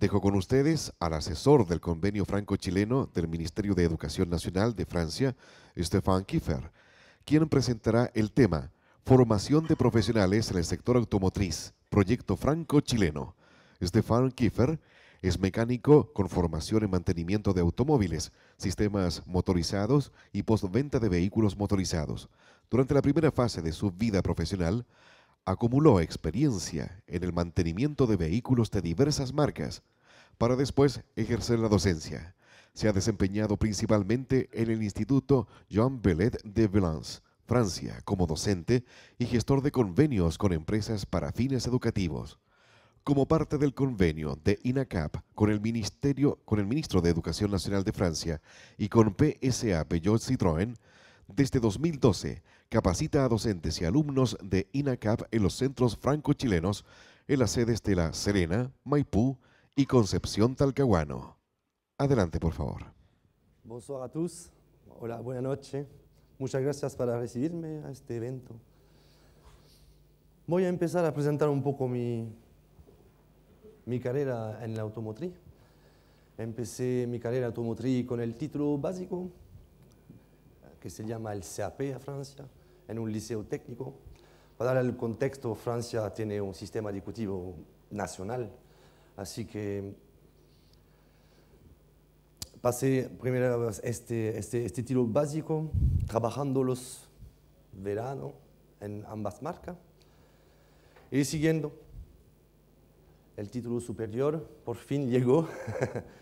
Dejo con ustedes al asesor del convenio franco-chileno del Ministerio de Educación Nacional de Francia, Stéphane Kiefer, quien presentará el tema Formación de profesionales en el sector automotriz, proyecto franco-chileno. Stéphane Kiefer es mecánico con formación en mantenimiento de automóviles, sistemas motorizados y postventa de vehículos motorizados. Durante la primera fase de su vida profesional, acumuló experiencia en el mantenimiento de vehículos de diversas marcas para después ejercer la docencia. Se ha desempeñado principalmente en el Instituto Jean Bellet de Valence, Francia, como docente y gestor de convenios con empresas para fines educativos. Como parte del convenio de INACAP con el, ministerio, con el ministro de Educación Nacional de Francia y con PSA Peugeot Citroën, desde 2012 capacita a docentes y alumnos de INACAP en los centros franco-chilenos en las sedes de La Serena, Maipú y Concepción Talcahuano. Adelante, por favor. Bonsoir a todos. Hola, buenas noches. Muchas gracias para recibirme a este evento. Voy a empezar a presentar un poco mi, mi carrera en la automotriz. Empecé mi carrera automotriz con el título básico, que se llama el CAP e a Francia, en un liceo técnico. Para dar el contexto, Francia tiene un sistema educativo nacional, así que pasé primero este, este, este básico trabajando los veranos en ambas marcas y siguiendo. El título superior por fin llegó,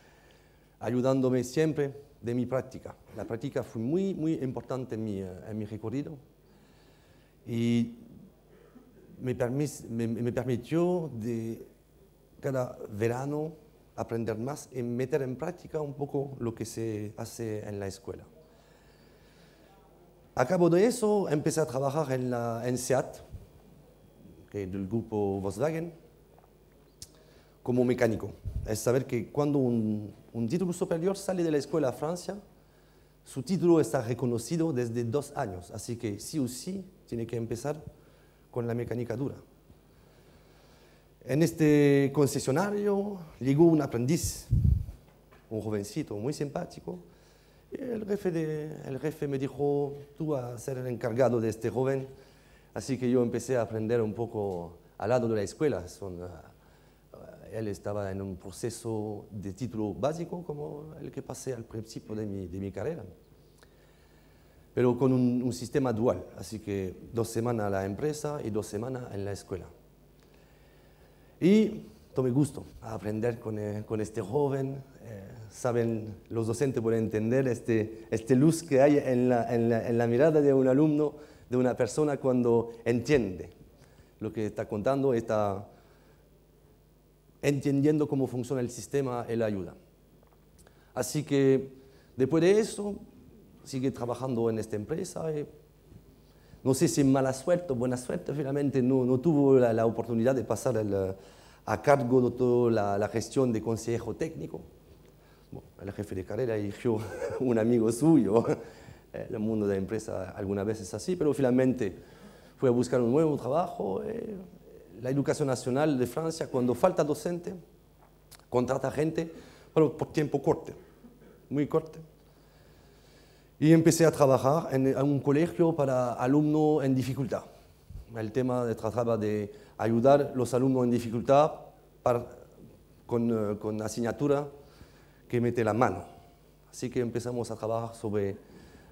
ayudándome siempre de mi práctica. La práctica fue muy, muy importante en mi, en mi recorrido y me, permitió de cada verano aprender más y meter en práctica un poco lo que se hace en la escuela. A cabo de eso empecé a trabajar en, la, en SEAT, que es del grupo Volkswagen, como mecánico. Es saber que cuando un, un título superior sale de la escuela a Francia, su título está reconocido desde dos años, así que sí o sí tiene que empezar con la mecánica dura. En este concesionario llegó un aprendiz, un jovencito muy simpático, y el jefe, me dijo, tú vas a ser el encargado de este joven, así que yo empecé a aprender un poco al lado de la escuela. Son, ah, ah, él estaba en un proceso de título básico como el que pasé al principio de mi carrera pero con un, sistema dual, así que dos semanas a la empresa y dos semanas en la escuela. Y tomé gusto a aprender con, eh, con este joven, eh, saben, los docentes pueden entender este, este luz que hay en la, en, la, en la mirada de un alumno, de una persona cuando entiende lo que está contando, está entendiendo cómo funciona el sistema y la ayuda. Así que después de eso, sigue trabajando en esta empresa. Y eh. no sé si mala suerte o buena suerte, finalmente no, tuvo la, oportunidad de pasar a cargo de toda la, la, gestión de consejo técnico. Bueno, el jefe de carrera eligió un amigo suyo. El mundo de la empresa algunas veces así, pero finalmente fue a buscar un nuevo trabajo. Eh. La educación nacional de Francia, cuando falta docente, contrata gente, pero por tiempo corto, muy corto. Y empecé a trabajar en, un colegio para alumnos en dificultad. El tema trataba de ayudar a los alumnos en dificultad con, eh, con asignatura que mete la mano. Así que empezamos a trabajar sobre máquinas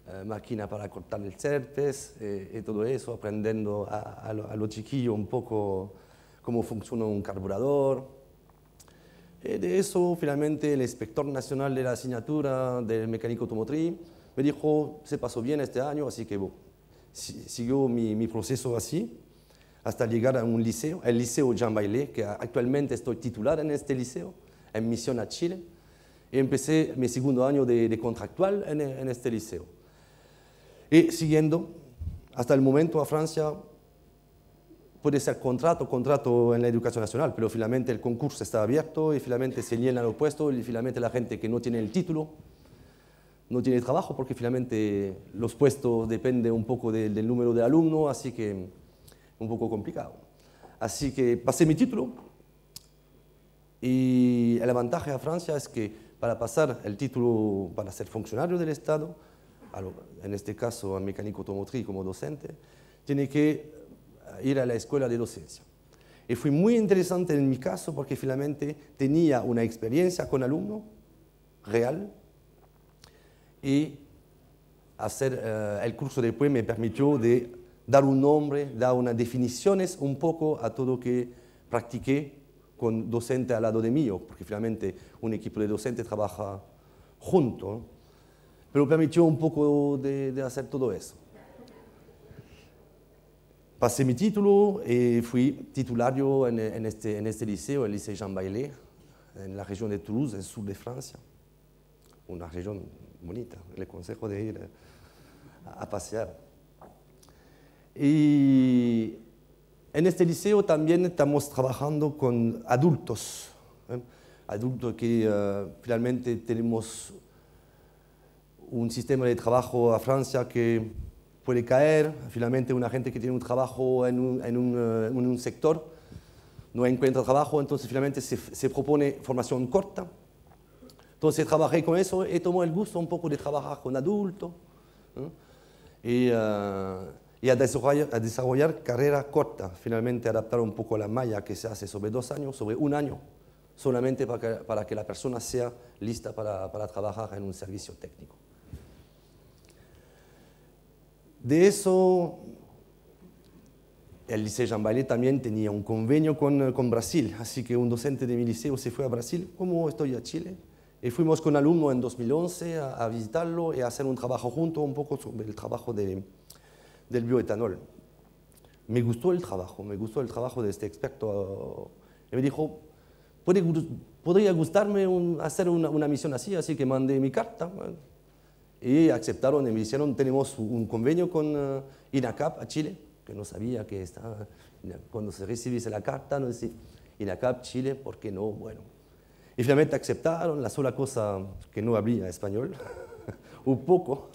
eh, máquina para cortar el certes eh, y todo eso, aprendiendo a, los chiquillos un poco cómo funciona un carburador. Y de eso, finalmente, el inspector nacional de la asignatura del mecánico automotriz me dijo, se pasó bien este año, así que siguió mi, proceso así hasta llegar a un liceo, el Liceo Jean baillet que actualmente estoy titular en este liceo, en misión a Chile. Y empecé mi segundo año de, contractual en, este liceo. Y siguiendo, hasta el momento a Francia puede ser contrato, contrato en la educación nacional, pero finalmente el concurso está abierto y finalmente se llenan los puestos y finalmente la gente que no tiene el título no tiene trabajo porque finalmente los puestos dependen un poco del, número de alumnos, así que un poco complicado. Así que pasé mi título y el avantaje a Francia es que para pasar el título para ser funcionario del Estado, en este caso a mecánico automotriz como docente, tiene que ir a la escuela de docencia. Y fue muy interesante en mi caso porque finalmente tenía una experiencia con alumnos real y hacer eh, el curso después me permitió de dar un nombre, dar unas definiciones un poco a todo lo que practiqué con docente al lado de mío, porque finalmente un equipo de docentes trabaja junto, Pero pero permitió un poco de, hacer todo eso. Pasé mi título y eh, fui titulario en, este, en este liceo, el Liceo Jean Baillet, en la región de Toulouse, en el sur de Francia, una región bonita, le consejo de ir a, pasear. Y en este liceo también estamos trabajando con adultos, ¿eh? adultos que eh, finalmente tenemos un sistema de trabajo a Francia que puede caer, finalmente una gente que tiene un trabajo en un, eh, sector no encuentra trabajo, entonces finalmente se propone formación corta, entonces trabajé con eso y tomó el gusto un poco de trabajar con adultos ¿eh? Eh, y, a, desarrollar, carrera corta, finalmente adaptar un poco la malla que se hace sobre dos años, sobre un año, solamente para que, la persona sea lista para, para trabajar en un servicio técnico. De eso el Liceo Jean Ballet también tenía un convenio con, eh, con, Brasil, así que un docente de mi liceo se fue a Brasil, como estoy a Chile, y eh, fuimos con alumno en 2011 a, visitarlo y a hacer un trabajo junto, un poco sobre el trabajo de, del bioetanol. Me gustó el trabajo, me gustó el trabajo de este experto. Y me dijo, podría gustarme hacer una, una, misión así, así que mandé mi carta. Y aceptaron y me dijeron, tenemos un convenio con eh, INACAP a Chile, que no sabía que estaba, cuando se recibiese la carta, no decía, INACAP Chile, ¿por qué no? Bueno, y finalmente aceptaron la sola cosa que no hablaba español, un poco.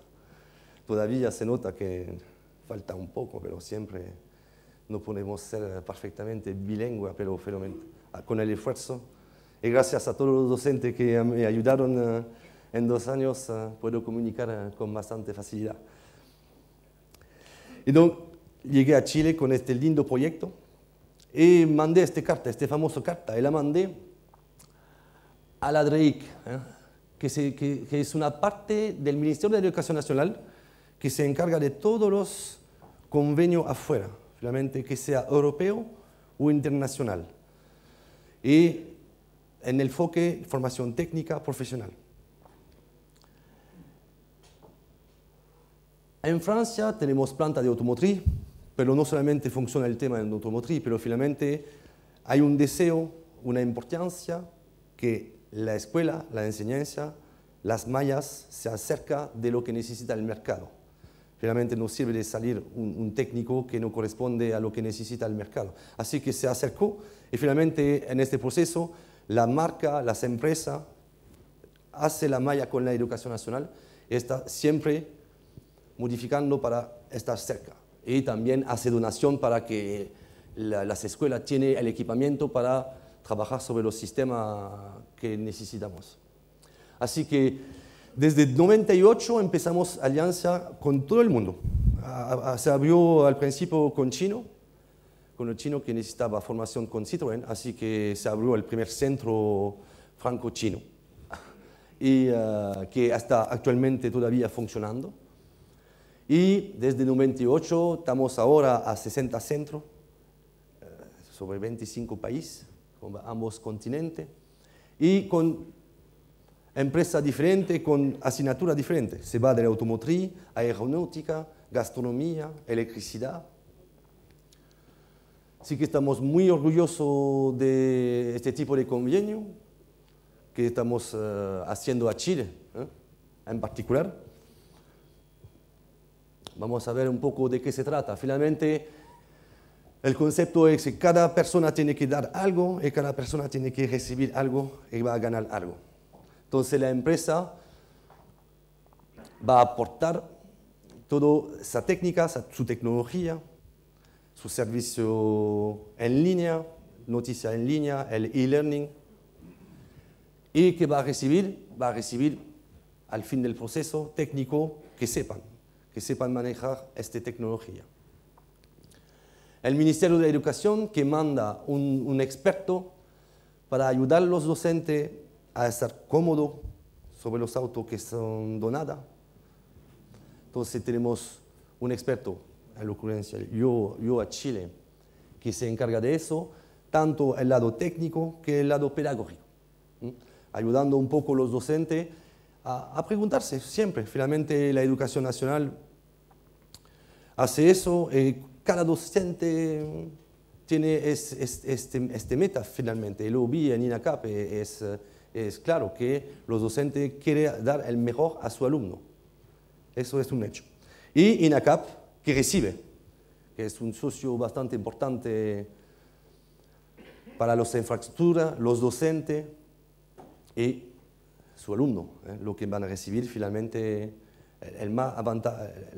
Todavía se nota que falta un poco, pero siempre no podemos ser perfectamente bilingües, pero ah, con el esfuerzo. Y gracias a todos los docentes que me ayudaron ah, en dos años, ah, puedo comunicar con bastante facilidad. Y entonces, llegué a Chile con este lindo proyecto y mandé esta carta, esta famosa carta, y la mandé a la DREIC, que, es una parte del Ministerio de Educación Nacional que se encarga de todos los convenios afuera, finalmente, que sea europeo o internacional. Y en el enfoque formación técnica profesional. En Francia tenemos planta de automotriz, pero no solamente funciona el tema de automotriz, pero finalmente hay un deseo, una importancia que la escuela, la enseñanza, las mallas se acerca de lo que necesita el mercado. Finalmente no sirve de salir un, técnico que no corresponde a lo que necesita el mercado. Así que se acercó y finalmente en este proceso la marca, las empresas, hace la malla con la educación nacional y está siempre modificando para estar cerca. Y también hace donación para que las escuelas tienen el equipamiento para trabajar sobre los sistemas que necesitamos. Así que desde 98 empezamos alianza con todo el mundo. Se abrió al principio con chino, con el chino que necesitaba formación con Citroën, así que se abrió el primer centro franco-chino, y eh, que está actualmente todavía funcionando. Y desde 98 estamos ahora a 60 centros eh, sobre 25 países ambos continentes, y con empresas diferentes, con asignaturas diferentes. Se va de la automotriz, aeronáutica, gastronomía, electricidad. Así que estamos muy orgullosos de este tipo de convenio que estamos eh, haciendo a Chile ¿eh? en particular. Vamos a ver un poco de qué se trata. Finalmente, el concepto es que cada persona tiene que dar algo y cada persona tiene que recibir algo y va a ganar algo. Entonces la empresa va a aportar toda esa técnica, su tecnología, su servicio en línea, noticias en línea, el e-learning, y que va a recibir, va a recibir al fin del proceso técnico que sepan, que sepan manejar esta tecnología el Ministerio de Educación que manda un, experto para ayudar a los docentes a estar cómodos sobre los autos que son donadas. Entonces tenemos un experto en la ocurrencia, yo, yo a Chile, que se encarga de eso, tanto el lado técnico que el lado pedagógico, ayudando un poco a los docentes a, preguntarse siempre, finalmente la educación nacional hace eso, eh, cada docente tiene este, este, meta finalmente. Y lo vi en INACAP, es, claro que los docentes quieren dar el mejor a su alumno. Eso es un hecho. Y INACAP, que recibe, que es un socio bastante importante para las infraestructuras, los docentes y su alumno, eh, lo que van a recibir finalmente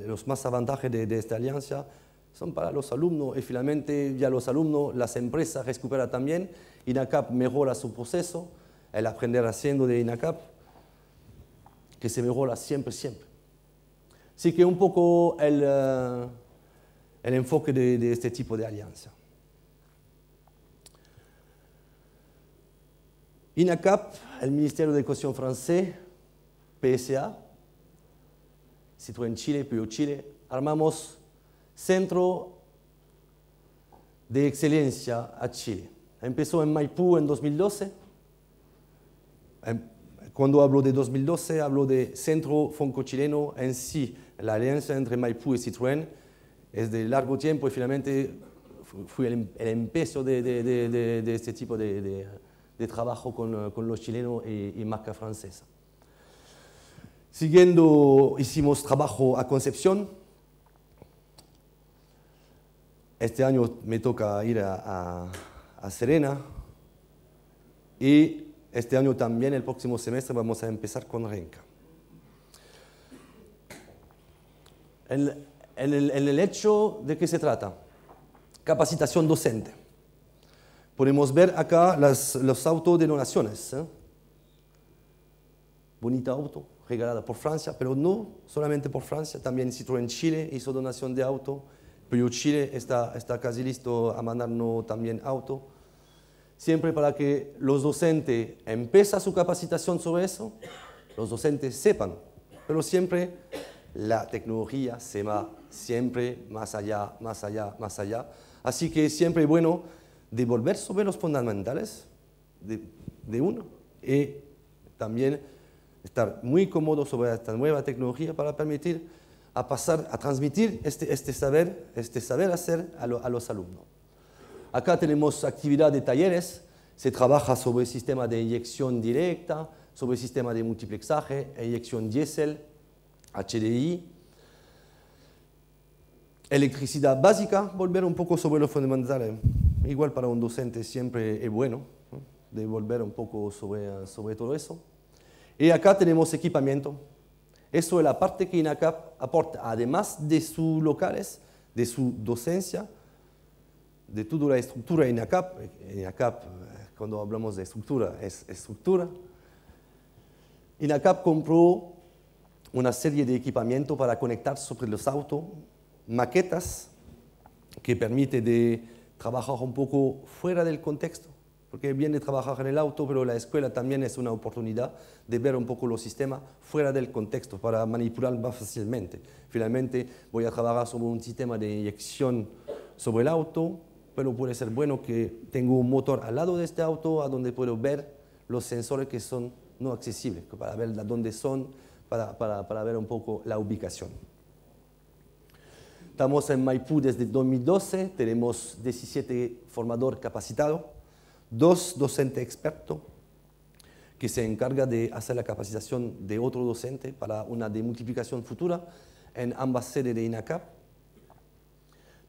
los más avantajes de esta alianza son para los alumnos y finalmente ya los alumnos, las empresas recuperan también, INACAP mejora su proceso, el aprender haciendo de INACAP, que se mejora siempre, siempre. Así que un poco el, eh, enfoque de, este tipo de alianza. INACAP, el Ministerio de Educación francés, PSA, situado en Chile, Puyo Chile, armamos Centro de Excelencia a Chile. Empezó en Maipú en 2012. Em, cuando hablo de 2012, hablo de Centro Fonco chileno en sí. La alianza entre Maipú y Citroën es de largo tiempo y finalmente fui el, em, empezo de, este tipo de, trabajo con, los chilenos y marca francesa. Siguiendo, hicimos trabajo a Concepción, este año me toca ir a, Serena y este año también, el próximo semestre, vamos a empezar con Renca. El, el, el, hecho de qué se trata. Capacitación docente. Podemos ver acá las, los autos de donaciones. ¿eh? Bonita auto, regalada por Francia, pero no solamente por Francia, también en Chile hizo donación de auto. Pero Chile está, está casi listo a mandarnos también auto. Siempre para que los docentes empiecen su capacitación sobre eso, los docentes sepan. Pero siempre la tecnología se va siempre más allá, más allá, más allá. Así que siempre es bueno devolver sobre los fundamentales de, de uno y también estar muy cómodo sobre esta nueva tecnología para permitir a pasar, a transmitir este, este saber, este saber hacer a, los alumnos. Acá tenemos actividad de talleres, se trabaja sobre el sistema de inyección directa, sobre el sistema de multiplexaje, inyección diésel, HDI, electricidad básica, volver un poco sobre lo fundamental, ¿eh? igual para un docente siempre es bueno, de volver un poco sobre, sobre todo eso. Y acá tenemos equipamiento, eso es la parte que INACAP aporta, además de sus locales, de su docencia, de toda la estructura INACAP. Eh, INACAP, eh, cuando hablamos de estructura, es estructura. INACAP compró una serie de equipamiento para conectar sobre los autos, maquetas que permite de trabajar un poco fuera del contexto porque viene trabajar en el auto, pero la escuela también es una oportunidad de ver un poco los sistemas fuera del contexto para manipular más fácilmente. Finalmente voy a trabajar sobre un sistema de inyección sobre el auto, pero puede ser bueno que tengo un motor al lado de este auto a donde puedo ver los sensores que son no accesibles, para ver dónde son, para, para ver un poco la ubicación. Estamos en Maipú desde 2012, tenemos 17 formadores capacitados dos docentes expertos que se encarga de hacer la capacitación de otro docente para una demultiplicación futura en ambas sedes de INACAP.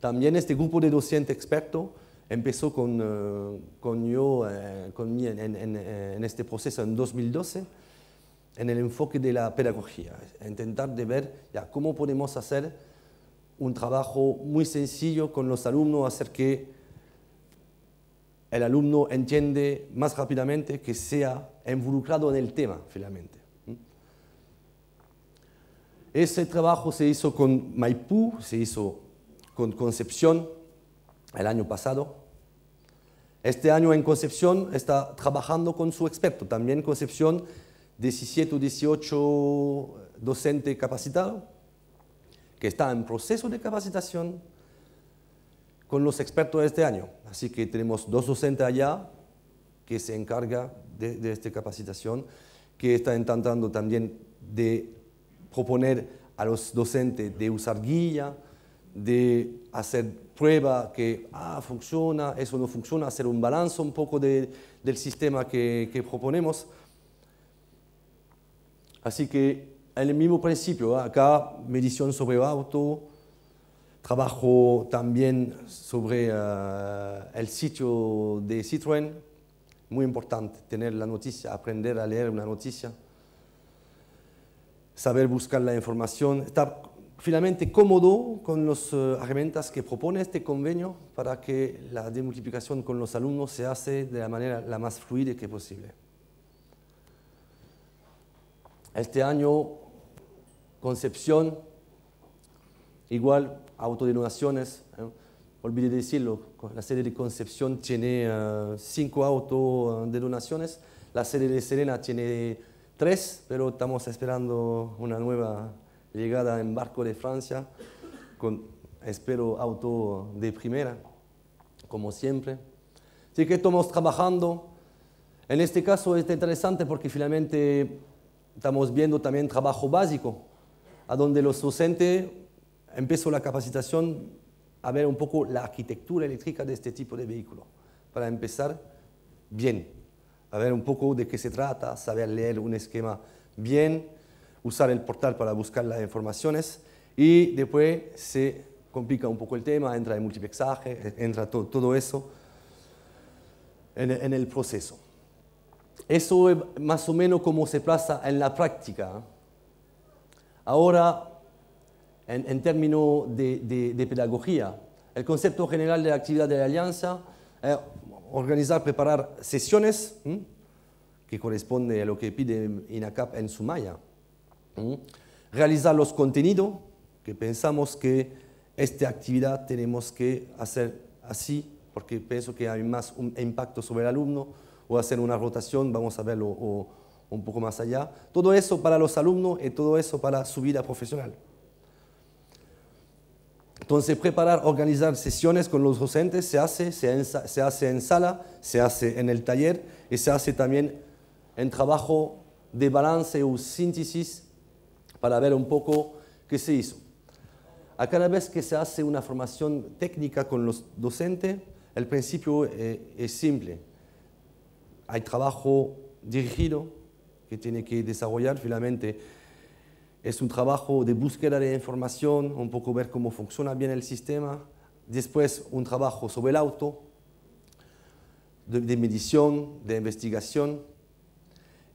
También este grupo de docentes expertos empezó con, eh, yo eh, eh, en, este proceso en 2012 en el enfoque de la pedagogía, intentar de ver ya, cómo podemos hacer un trabajo muy sencillo con los alumnos, hacer que el alumno entiende más rápidamente que sea involucrado en el tema, finalmente. Ese trabajo se hizo con Maipú, se hizo con Concepción el año pasado. Este año en Concepción está trabajando con su experto, también Concepción, 17 o 18 docente capacitado, que está en proceso de capacitación con los expertos de este año. Así que tenemos dos docentes allá que se encarga de, esta capacitación, que están intentando también de proponer a los docentes de usar guía, de hacer prueba que ah, funciona, eso no funciona, hacer un balance un poco del sistema que, que, proponemos. Así que el mismo principio, ¿eh? acá medición sobre auto, Trabajo también sobre eh, el sitio de Citroën, muy importante tener la noticia, aprender a leer una noticia, saber buscar la información, estar finalmente cómodo con las eh, herramientas que propone este convenio para que la demultiplicación con los alumnos se hace de la manera la más fluida que posible. Este año, Concepción, igual ¿eh? de donaciones. Olvidé decirlo, la sede de Concepción tiene autos eh, cinco donaciones, la sede de Serena tiene tres, pero estamos esperando una nueva llegada en barco de Francia, con, espero, auto de primera, como siempre. Así que estamos trabajando. En este caso es interesante porque finalmente estamos viendo también trabajo básico, a donde los docentes empezó la capacitación a ver un poco la arquitectura eléctrica de este tipo de vehículo, para empezar bien, a ver un poco de qué se trata, saber leer un esquema bien, usar el portal para buscar las informaciones y después se complica un poco el tema, entra el multiplexaje, entra todo, eso en, el proceso. Eso es más o menos como se plaza en la práctica. ¿eh? Ahora en, términos de, pedagogía. El concepto general de la actividad de la alianza es eh, organizar, preparar sesiones, que corresponde a lo que pide INACAP en Sumaya. ¿m? Realizar los contenidos, que pensamos que esta actividad tenemos que hacer así, porque pienso que hay más un impacto sobre el alumno, o hacer una rotación, vamos a verlo un poco más allá. Todo eso para los alumnos y todo eso para su vida profesional. Entonces, preparar, organizar sesiones con los docentes se hace, se, en, hace en sala, se hace en el taller y se hace también en trabajo de balance o síntesis para ver un poco qué se hizo. A cada vez que se hace una formación técnica con los docentes, el principio es, eh, es simple. Hay trabajo dirigido que tiene que desarrollar finalmente es un trabajo de búsqueda de información, un poco ver cómo funciona bien el sistema. Después un trabajo sobre el auto, de, medición, de investigación.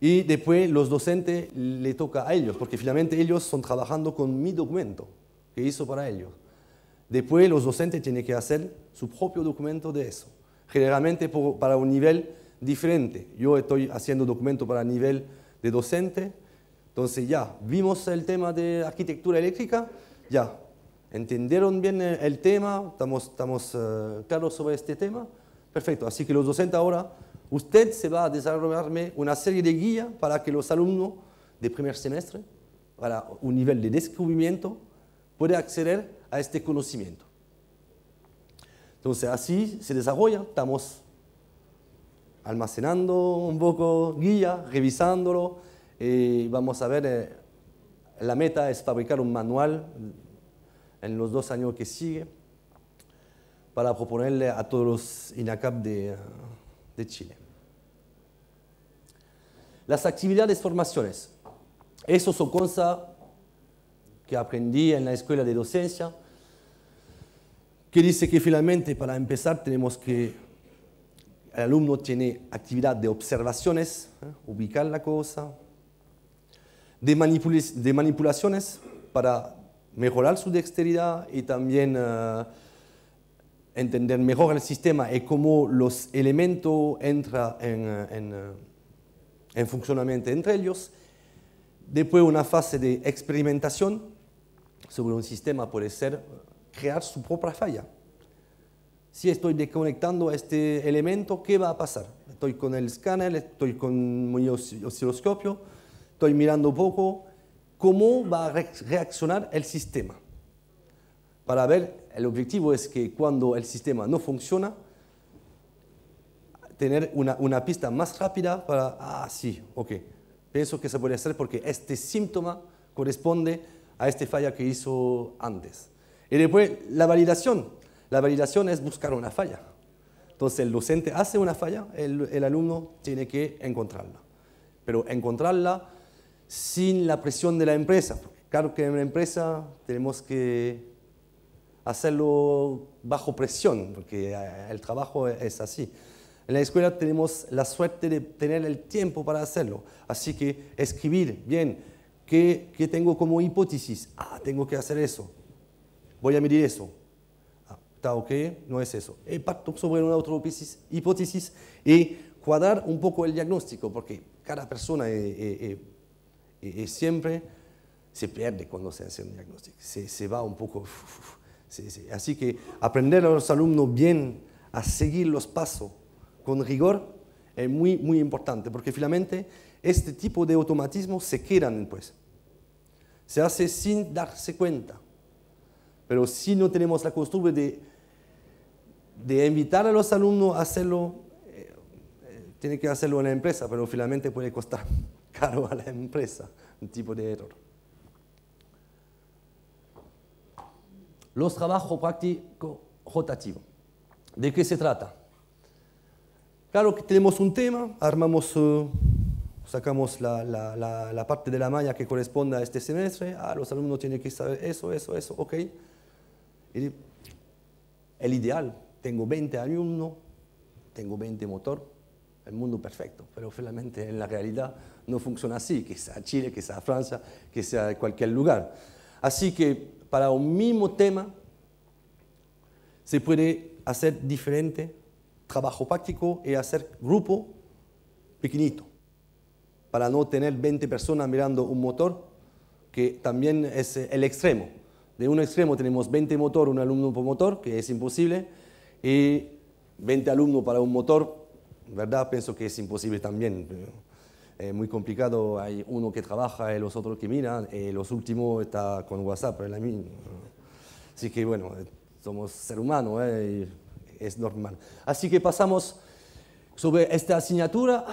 Y después los docentes le toca a ellos, porque finalmente ellos son trabajando con mi documento que hizo para ellos. Después los docentes tienen que hacer su propio documento de eso, generalmente para un nivel diferente. Yo estoy haciendo documento para nivel de docente, entonces ya, vimos el tema de arquitectura eléctrica, ya, entendieron bien el, tema, estamos, estamos eh, claros sobre este tema, perfecto. Así que los docentes ahora, usted se va a desarrollarme una serie de guías para que los alumnos de primer semestre, para un nivel de descubrimiento, puedan acceder a este conocimiento. Entonces así se desarrolla, estamos almacenando un poco guía, revisándolo, y vamos a ver, eh, la meta es fabricar un manual en los dos años que sigue para proponerle a todos los INACAP de, Chile. Las actividades formaciones. Eso son cosas que aprendí en la escuela de docencia, que dice que finalmente para empezar tenemos que el alumno tiene actividad de observaciones, ¿eh? ubicar la cosa, de, manipulaciones para mejorar su dexteridad y también eh, entender mejor el sistema y cómo los elementos entran en, eh, eh, en, funcionamiento entre ellos. Después una fase de experimentación sobre un sistema puede ser crear su propia falla. Si estoy desconectando este elemento, ¿qué va a pasar? Estoy con el escáner, estoy con mi osciloscopio Estoy mirando un poco cómo va a reaccionar el sistema. Para ver, el objetivo es que cuando el sistema no funciona, tener una, una pista más rápida para, ah, sí, ok, pienso que se puede hacer porque este síntoma corresponde a este falla que hizo antes. Y después la validación. La validación es buscar una falla. Entonces el docente hace una falla, el, el alumno tiene que encontrarla. Pero encontrarla sin la presión de la empresa. Claro que en la empresa tenemos que hacerlo bajo presión, porque eh, el trabajo es así. En la escuela tenemos la suerte de tener el tiempo para hacerlo, así que escribir bien, ¿qué, tengo como hipótesis? Ah, tengo que hacer eso, voy a medir eso. Ah, está ok, no es eso. Eh, pacto sobre una otra hipótesis y cuadrar un poco el diagnóstico, porque cada persona... Eh, eh y, siempre se pierde cuando se hace un diagnóstico, se, va un poco. Así que aprender a los alumnos bien a seguir los pasos con rigor es muy, muy importante, porque finalmente este tipo de automatismo se quedan pues Se hace sin darse cuenta. Pero si no tenemos la costumbre de, de invitar a los alumnos a hacerlo, eh, eh, tiene que hacerlo en la empresa, pero finalmente puede costar caro a la empresa un tipo de error. Los trabajos prácticos rotativos. ¿De qué se trata? Claro que tenemos un tema, armamos, eh, sacamos la, parte de la malla que corresponde a este semestre, ah, los alumnos tienen que saber eso, eso, eso, ok. el ideal, tengo 20 alumnos, tengo 20 motor, el mundo perfecto, pero finalmente en la realidad no funciona así, que sea Chile, que sea Francia, que sea cualquier lugar. Así que para un mismo tema se puede hacer diferente trabajo práctico y hacer grupo pequeñito, para no tener 20 personas mirando un motor, que también es eh, el extremo. De un extremo tenemos 20 motor, un alumno por motor, que es imposible, y 20 alumnos para un motor ¿verdad? Pienso que es imposible también. Es eh, muy complicado, hay uno que trabaja y eh, los otros que miran, y eh, los últimos está con WhatsApp, la misma. Así que bueno, somos ser humanos, es normal. Así que pasamos sobre esta asignatura,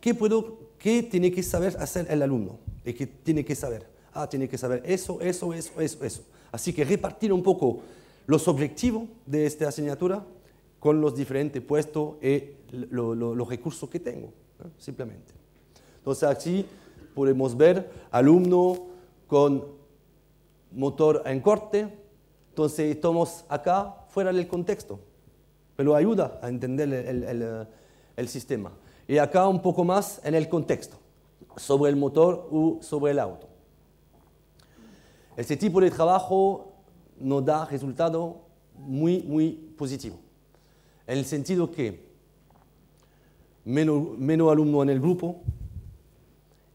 ¿qué, puedo, ¿qué tiene que saber hacer el alumno? qué tiene que saber? Ah, tiene que saber eso, eso, eso, eso, eso. Así que repartir un poco los objetivos de esta asignatura con los diferentes puestos y eh, los recursos que tengo, simplemente. Entonces aquí podemos ver alumno con motor en corte, entonces estamos acá fuera del contexto, pero ayuda a entender el, el eh, sistema. Y acá un poco más en el contexto, sobre el motor o sobre el auto. Este tipo de trabajo nos da resultados muy, muy positivos en el sentido que menos, alumnos en el grupo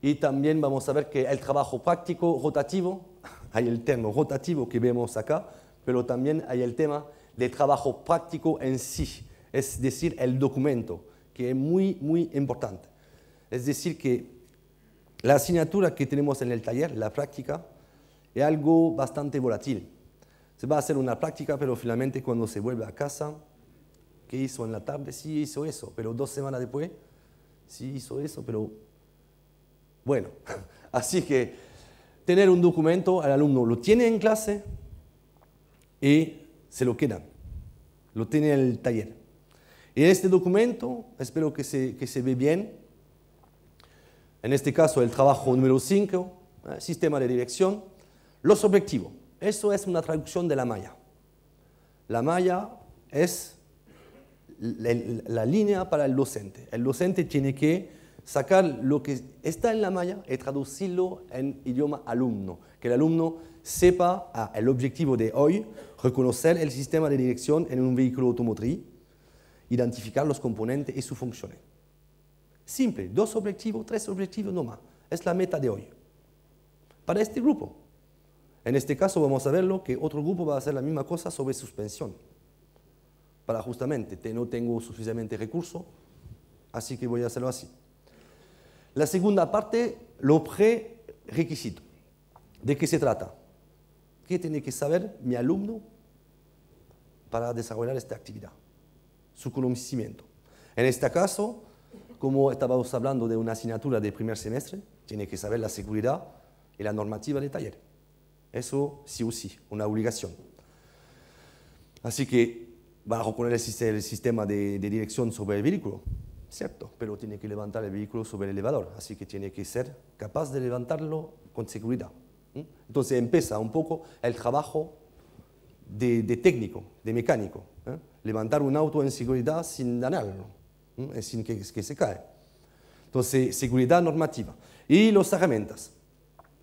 y también vamos a ver que el trabajo práctico rotativo, hay el tema rotativo que vemos acá, pero también hay el tema de trabajo práctico en sí, es decir, el documento, que es muy, muy importante. Es decir, que la asignatura que tenemos en el taller, la práctica, es algo bastante volátil. Se va a hacer una práctica, pero finalmente cuando se vuelve a casa, que hizo en la tarde, sí hizo eso, pero dos semanas después, sí hizo eso, pero bueno. Así que tener un documento, al alumno lo tiene en clase y se lo queda, lo tiene en el taller. Y este documento, espero que se, que ve bien, en este caso el trabajo número 5, eh, sistema de dirección, los objetivos. Eso es una traducción de la malla. La malla es la, línea para el docente. El docente tiene que sacar lo que está en la malla y traducirlo en idioma alumno, que el alumno sepa ah, el objetivo de hoy, reconocer el sistema de dirección en un vehículo automotriz, identificar los componentes y sus funciones. Simple, dos objetivos, tres objetivos no más. Es la meta de hoy. Para este grupo. En este caso vamos a verlo que otro grupo va a hacer la misma cosa sobre suspensión para justamente, te, no tengo suficientemente recursos, así que voy a hacerlo así. La segunda parte, lo pre ¿De qué se trata? ¿Qué tiene que saber mi alumno para desarrollar esta actividad? Su conocimiento. En este caso, como estábamos hablando de una asignatura de primer semestre, tiene que saber la seguridad y la normativa del taller. Eso sí o sí, una obligación. Así que bajo con el, el sistema de, dirección sobre el vehículo, ¿cierto? Pero tiene que levantar el vehículo sobre el elevador, así que tiene que ser capaz de levantarlo con seguridad. Entonces empieza un poco el trabajo de, técnico, de mecánico. ¿eh? Levantar un auto en seguridad sin dañarlo, sin que, que, se cae. Entonces, seguridad normativa. Y los herramientas.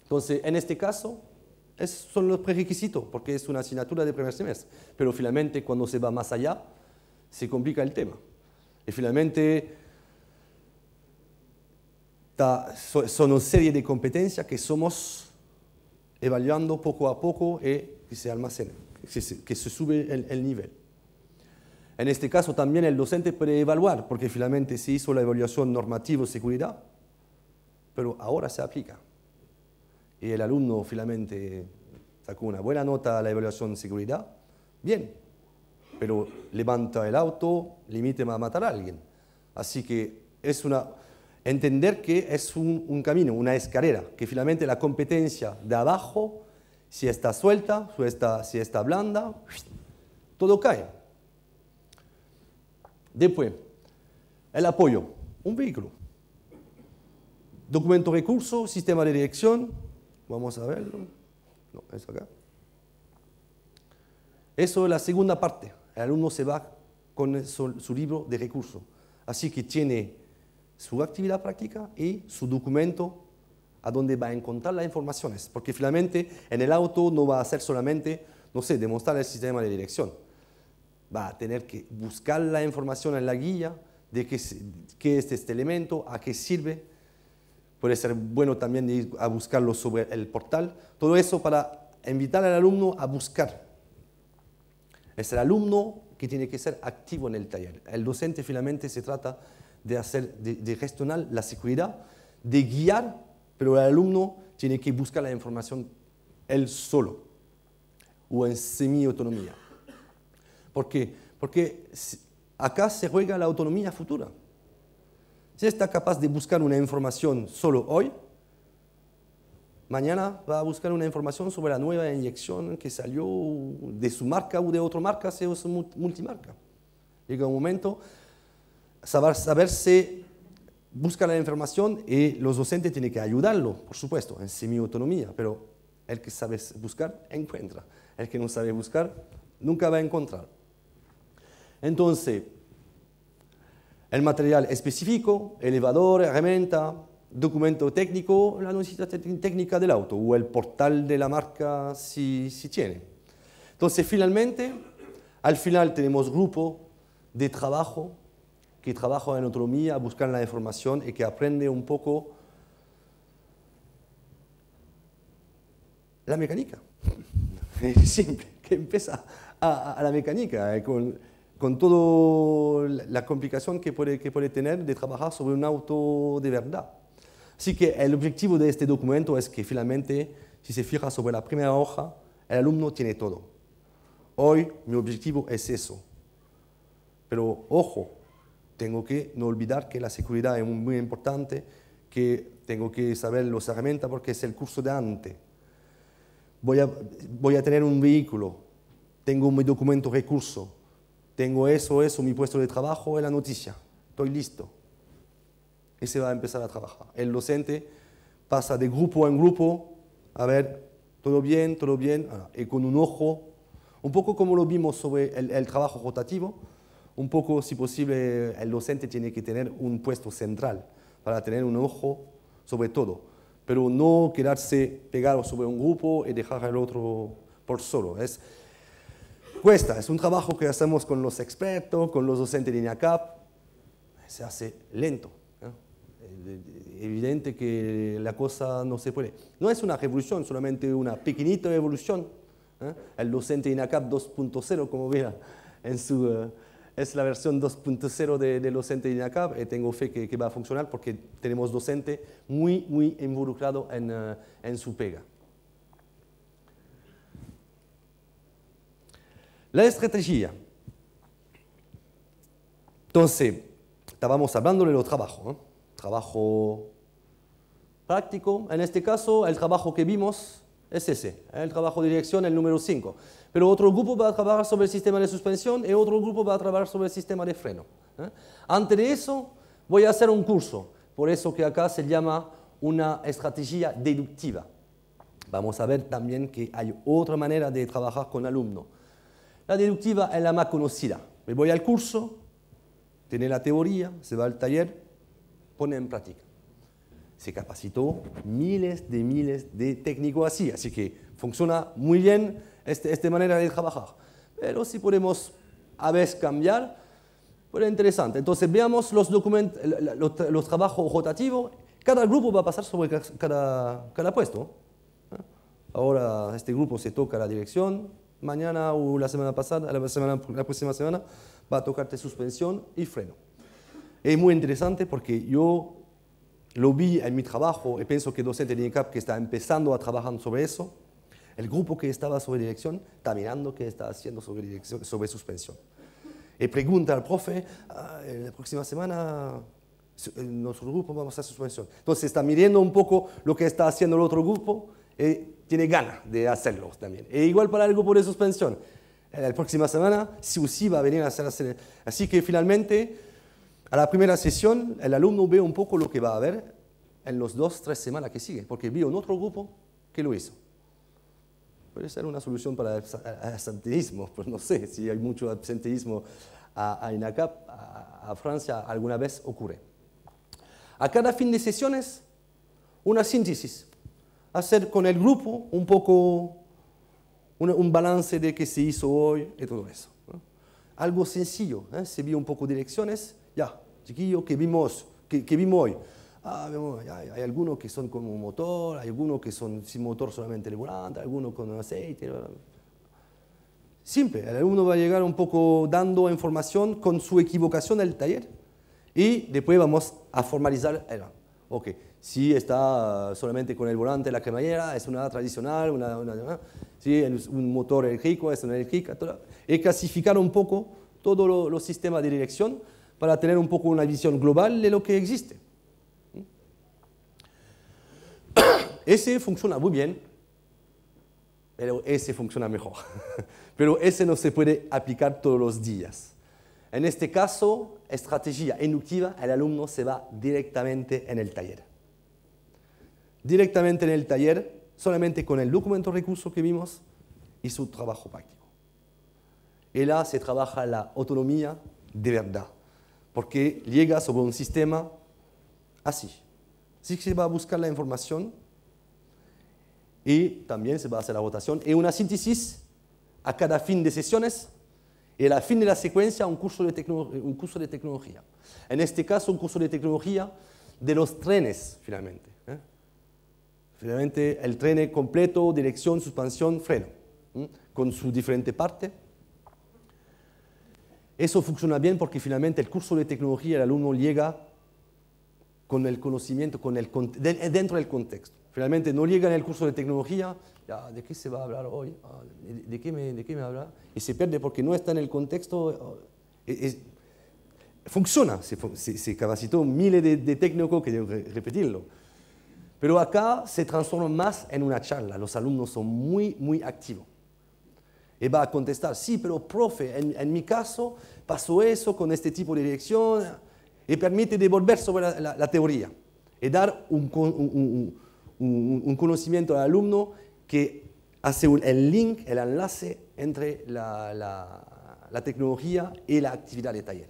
Entonces, en este caso, es son los prerequisitos, porque es una asignatura de primer semestre. Pero finalmente, cuando se va más allá, se complica el tema. Y finalmente, son una serie de competencias que somos evaluando poco a poco y eh, se almacenan, que se, sube el, nivel. En este caso también el docente puede evaluar, porque finalmente se hizo la evaluación normativa de seguridad, pero ahora se aplica y el alumno finalmente sacó una buena nota a la evaluación de seguridad, bien, pero levanta el auto, limite a matar a alguien. Así que es una, entender que es un, camino, una escalera, que finalmente la competencia de abajo, si está suelta, si está, si está blanda, todo cae. Después, el apoyo, un vehículo. Documento recurso, sistema de dirección, Vamos a verlo. No, acá. Eso es la segunda parte. El alumno se va con su, libro de recursos. Así que tiene su actividad práctica y su documento a donde va a encontrar las informaciones. Porque finalmente en el auto no va a ser solamente, no sé, demostrar el sistema de dirección. Va a tener que buscar la información en la guía de qué es este elemento, a qué sirve, puede ser bueno también ir a buscarlo sobre el portal. Todo eso para invitar al alumno a buscar. Es el alumno que tiene que ser activo en el taller. El docente finalmente se trata de, hacer, de, gestionar la seguridad, de guiar, pero el alumno tiene que buscar la información él solo o en semi-autonomía. ¿Por qué? Porque acá se juega la autonomía futura. Si está capaz de buscar una información solo hoy, mañana va a buscar una información sobre la nueva inyección que salió de su marca o de otra marca, si es multimarca. Llega un momento, saber, saber si busca la información y los docentes tienen que ayudarlo, por supuesto, en semi-autonomía, pero el que sabe buscar, encuentra. El que no sabe buscar, nunca va a encontrar. Entonces, el material específico, elevador, herramienta, documento técnico, la necesidad técnica del auto o el portal de la marca si, si tiene. Entonces, finalmente, al final tenemos grupo de trabajo que trabaja en autonomía, buscar la información y que aprende un poco la mecánica. Es simple, que empieza a, la mecánica, eh, con con toda la complicación que puede, que puede tener de trabajar sobre un auto de verdad. Así que el objetivo de este documento es que finalmente, si se fija sobre la primera hoja, el alumno tiene todo. Hoy mi objetivo es eso. Pero ojo, tengo que no olvidar que la seguridad es muy importante, que tengo que saber las herramientas porque es el curso de antes. Voy a, voy a tener un vehículo, tengo mi documento recurso, tengo eso, eso, mi puesto de trabajo, es la noticia, estoy listo. y se va a empezar a trabajar. El docente pasa de grupo en grupo, a ver, todo bien, todo bien, ah, y con un ojo, un poco como lo vimos sobre el, trabajo rotativo, un poco, si posible, el docente tiene que tener un puesto central para tener un ojo sobre todo, pero no quedarse pegado sobre un grupo y dejar al otro por solo. Es, Cuesta, es un trabajo que hacemos con los expertos, con los docentes de INACAP, se hace lento. Evidente que la cosa no se puede. No es una revolución, solamente una pequeñita evolución. ¿eh? El docente INACAP 2.0, como vea, eh, es la versión 2.0 del de docente INACAP y eh, tengo fe que, va a funcionar porque tenemos docente muy, muy involucrado en su pega. La estrategia. Entonces, estábamos hablando de los trabajos. Trabajo práctico. En este caso, el trabajo que vimos es ese, ¿eh? el trabajo de dirección, el número 5. Pero otro grupo va a trabajar sobre el sistema de suspensión y otro grupo va a trabajar sobre el sistema de freno. ¿eh? Antes de eso, voy a hacer un curso. Por eso que acá se llama una estrategia deductiva. Vamos a ver también que hay otra manera de trabajar con alumnos. La deductiva es la más conocida. Me voy al curso, tiene la teoría, se va al taller, pone en práctica. Se capacitó miles de miles de técnicos así, así que funciona muy bien esta este manera de trabajar. Pero si podemos a veces cambiar, es interesante. Entonces veamos los, documentos, los, trabajos rotativos. Cada grupo va a pasar sobre cada, cada puesto. ¿eh? Ahora este grupo se toca la dirección, mañana o la semana pasada, la, semana, la próxima semana, va a tocarte suspensión y freno. Es muy interesante porque yo lo vi en mi trabajo y pienso que docente de INCAP que está empezando a trabajar sobre eso, el grupo que estaba sobre dirección está mirando qué está haciendo sobre, dirección, sobre suspensión. Y pregunta al profe, ah, la próxima semana en nuestro grupo vamos a hacer suspensión. Entonces está midiendo un poco lo que está haciendo el otro grupo y eh, tiene ganas de hacerlo también. E igual para el grupo por suspensión. La próxima semana, si o sí, va a venir a hacer. Así que finalmente, a la primera sesión, el alumno ve un poco lo que va a haber en los dos, tres semanas que sigue, porque vio en otro grupo que lo hizo. Puede ser una solución para el absenteísmo, pues no sé si hay mucho absenteísmo a, INACAP, a Francia, alguna vez ocurre. A cada fin de sesiones, una síntesis hacer con el grupo un poco un, balance de qué se hizo hoy y todo eso. Algo sencillo, ¿eh? se vio un poco direcciones, ya, chiquillo, que vimos, que, vimos hoy. Ah, hay, algunos que son con un motor, hay algunos que son sin motor solamente el volante, algunos con aceite. siempre Simple, el alumno va a llegar un poco dando información con su equivocación al taller y después vamos a formalizar. el Ok, si está solamente con el volante, la cremallera, es una tradicional, es un motor eléctrico, es una eléctrica, y clasificar un poco todos los sistemas de dirección para tener un poco una visión global de lo que existe. Ese funciona muy bien, pero ese funciona mejor. Pero ese no se puede aplicar todos los días. En este caso, estrategia inductiva, el alumno se va directamente en el taller. Directamente en el taller, solamente con el documento recurso que vimos y su trabajo práctico. Y là se trabaja la autonomía de verdad, porque llega sobre un sistema así. Sí que se va a buscar la información y también se va a hacer la votación y una síntesis a cada fin de sesiones y la fin de la secuencia un curso de, tecnología. En este caso, un curso de tecnología de los trenes, finalmente. ¿eh? Finalmente, el tren completo, dirección, suspensión, freno, con su diferente parte. Eso funciona bien porque finalmente el curso de tecnología, el alumno llega con el conocimiento, con el, dentro del contexto. Finalmente no en el curso de tecnología, ¿de qué se va a hablar hoy? Ah, ¿De qué me, de qué me habla? Y se pierde porque no está en el contexto. Ah, funciona, se, capacitó miles de, técnicos que repetirlo. Pero acá se transforma más en una charla, los alumnos son muy, muy activos. Y va a contestar, sí, pero profe, en, mi caso pasó eso con este tipo de dirección, y permite devolver sobre la, teoría y dar un un, conocimiento al alumno que hace el link, el enlace entre la, tecnología y la actividad de taller.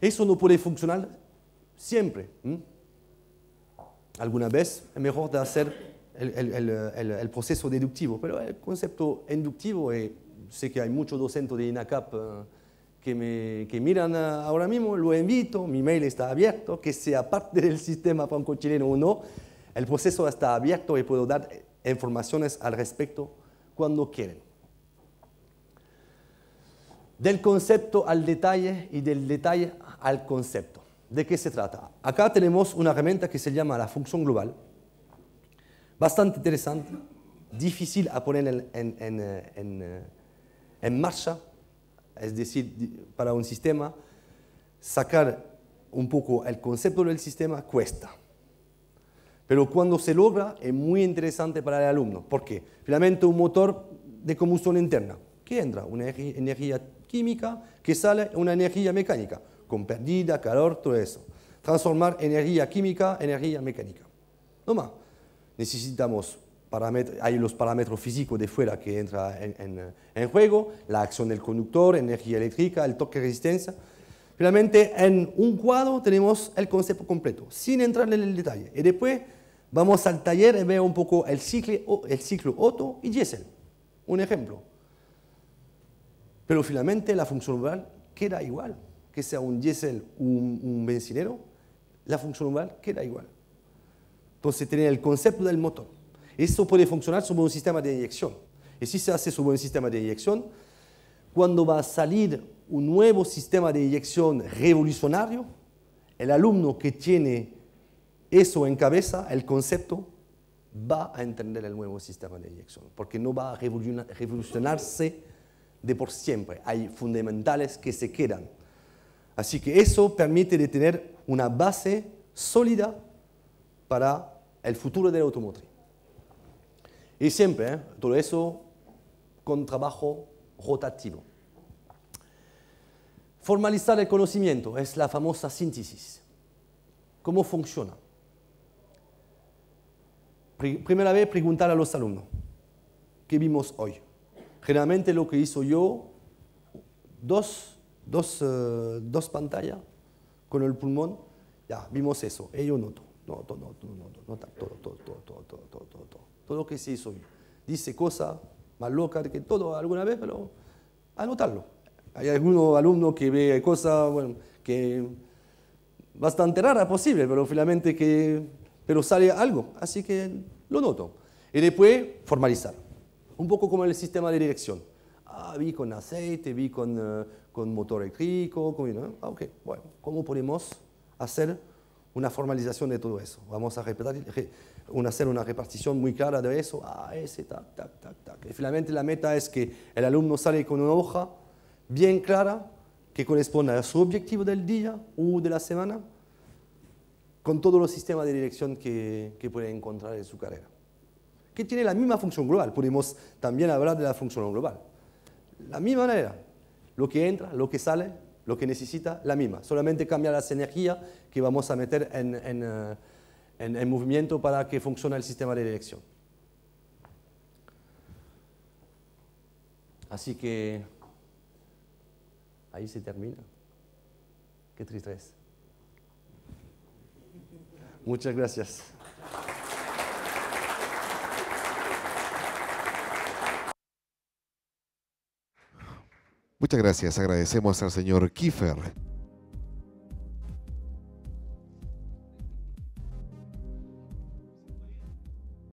Eso no puede funcionar siempre. Alguna vez es mejor hacer el, proceso deductivo, pero el concepto inductivo, eh, sé que hay muchos docentes de INACAP eh, que, me, que miran ahora mismo, lo invito, mi mail está abierto, que sea parte del sistema franco-chileno o no, el proceso está abierto y puedo dar informaciones al respecto cuando quieren. Del concepto al detalle y del detalle al concepto. ¿De qué se trata? Acá tenemos una herramienta que se llama la función global, bastante interesante, difícil a poner en, en, en eh, eh, marcha es decir, para un sistema, sacar un poco el concepto del sistema cuesta. Pero cuando se logra es muy interesante para el alumno. ¿Por qué? Finalmente un motor de combustión interna. ¿Qué entra? Una energía química que sale una energía mecánica, con pérdida, calor, todo eso. Transformar energía química, energía mecánica. No más. Necesitamos hay los parámetros físicos de fuera que entra en, juego, la acción del conductor, energía eléctrica, el toque de resistencia. Finalmente, en un cuadro tenemos el concepto completo, sin entrar en el detalle. Y después vamos al taller y veo un poco el ciclo, el ciclo Otto y Diesel, un ejemplo. Pero finalmente la función umbral queda igual, que sea un diésel o un, un la función umbral queda igual. Entonces, tiene el concepto del motor eso puede funcionar sobre un sistema de inyección. Y si se hace sobre un sistema de inyección, cuando va a salir un nuevo sistema de inyección revolucionario, el alumno que tiene eso en cabeza, el concepto, va a entender el nuevo sistema de inyección, porque no va a revolucionarse de por siempre. Hay fundamentales que se quedan. Así que eso permite tener una base sólida para el futuro de la automotriz. Y siempre, todo eso con trabajo rotativo. Formalizar el conocimiento es la famosa síntesis. ¿Cómo funciona? Primera vez, preguntar a los alumnos qué vimos hoy. Generalmente lo que hizo yo, dos, pantallas con el pulmón, ya, vimos eso. Ellos no, todo, todo, todo, todo, todo todo que se hizo Dice cosas más locas que todo alguna vez, pero anotarlo. Hay algunos alumnos que ve cosas, bueno, que bastante raras posible, pero finalmente que, pero sale algo, así que lo noto. Y después formalizar, un poco como el sistema de dirección. Ah, vi con aceite, vi con, eh, con motor eléctrico, ah, bueno, ¿cómo podemos hacer una formalización de todo eso. Vamos a hacer una repartición muy clara de eso, ah, ese, tac, tac, tac, tac. finalmente la meta es que el alumno sale con una hoja bien clara que corresponda a su objetivo del día o de la semana, con todos los sistemas de dirección que, que puede encontrar en su carrera. Que tiene la misma función global, podemos también hablar de la función global. La misma manera, lo que entra, lo que sale, lo que necesita la misma. Solamente cambia las energías que vamos a meter en, eh, en, en, movimiento para que funcione el sistema de dirección. Así que ahí se termina. Qué es. Muchas gracias. Muchas gracias. Agradecemos al señor Kiefer